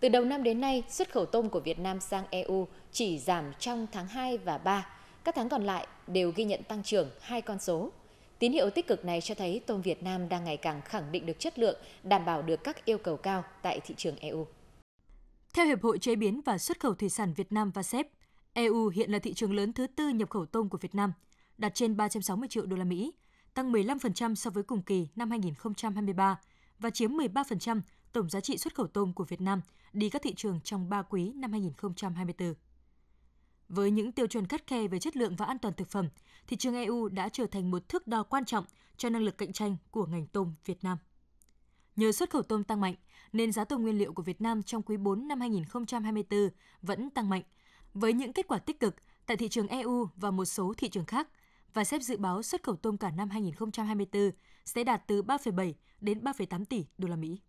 Từ đầu năm đến nay, xuất khẩu tôm của Việt Nam sang EU chỉ giảm trong tháng 2 và 3. Các tháng còn lại đều ghi nhận tăng trưởng hai con số. Tín hiệu tích cực này cho thấy tôm Việt Nam đang ngày càng khẳng định được chất lượng, đảm bảo được các yêu cầu cao tại thị trường EU. Theo Hiệp hội Chế biến và Xuất khẩu Thủy sản Việt Nam và VASEP, EU hiện là thị trường lớn thứ tư nhập khẩu tôm của Việt Nam, đạt trên 360 triệu đô la Mỹ, tăng 15% so với cùng kỳ năm 2023 và chiếm 13% tổng giá trị xuất khẩu tôm của Việt Nam đi các thị trường trong 3 quý năm 2024. Với những tiêu chuẩn khắt khe về chất lượng và an toàn thực phẩm, thị trường EU đã trở thành một thước đo quan trọng cho năng lực cạnh tranh của ngành tôm Việt Nam. Nhờ xuất khẩu tôm tăng mạnh, nên giá tôm nguyên liệu của Việt Nam trong quý 4 năm 2024 vẫn tăng mạnh, với những kết quả tích cực tại thị trường EU và một số thị trường khác. Và xếp dự báo xuất khẩu tôm cả năm 2024 sẽ đạt từ 3,7 đến 3,8 tỷ đô la Mỹ.